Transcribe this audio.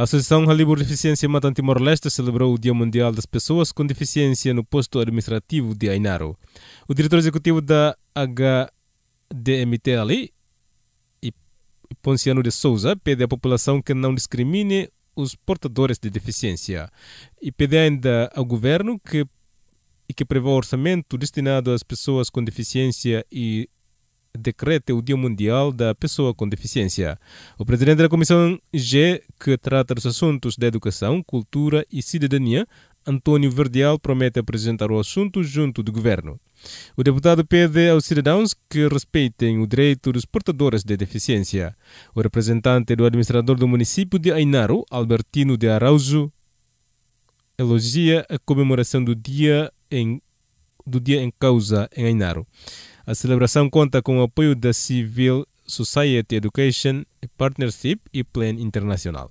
A Associação Halibur Deficiência Matan Timor-Leste celebrou o Dia Mundial das Pessoas com Deficiência no posto administrativo de Ainaro. O diretor executivo da HDMTL, Ponciano de Souza, pede à população que não discrimine os portadores de deficiência e pede ainda ao governo que e que prevê orçamento destinado às pessoas com deficiência e decreta o Dia Mundial da Pessoa com Deficiência. O presidente da Comissão G, que trata dos assuntos da educação, cultura e cidadania, Antônio Verdial, promete apresentar o assunto junto do governo. O deputado pede aos cidadãos que respeitem o direito dos portadores de deficiência. O representante do administrador do município de Ainaro, Albertino de Araujo, elogia a comemoração do dia em, do dia em causa em Ainaro. A celebração conta com o apoio da Civil Society Education Partnership e Plan Internacional.